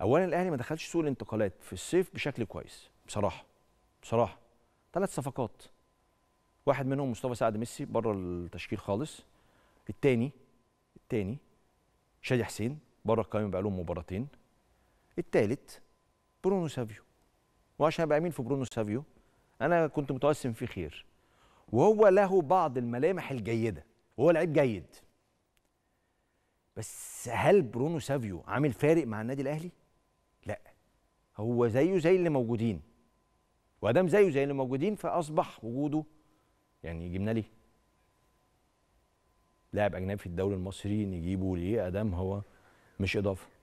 اولا الاهلي ما دخلش سوق الانتقالات في الصيف بشكل كويس بصراحه بصراحه ثلاث صفقات واحد منهم مصطفى سعد ميسي بره التشكيل خالص الثاني الثاني شادي حسين بره القائمه بقالهم مباراتين الثالث برونو سافيو وعشان ابقى امين في برونو سافيو انا كنت متوسم فيه خير وهو له بعض الملامح الجيده وهو لعيب جيد بس هل برونو سافيو عامل فارق مع النادي الاهلي هو زيه زي اللي موجودين وادام زيه زي اللي موجودين فاصبح وجوده يعني جبنا ليه لاعب اجنبي في الدوري المصري نجيبه ليه ادام هو مش اضافه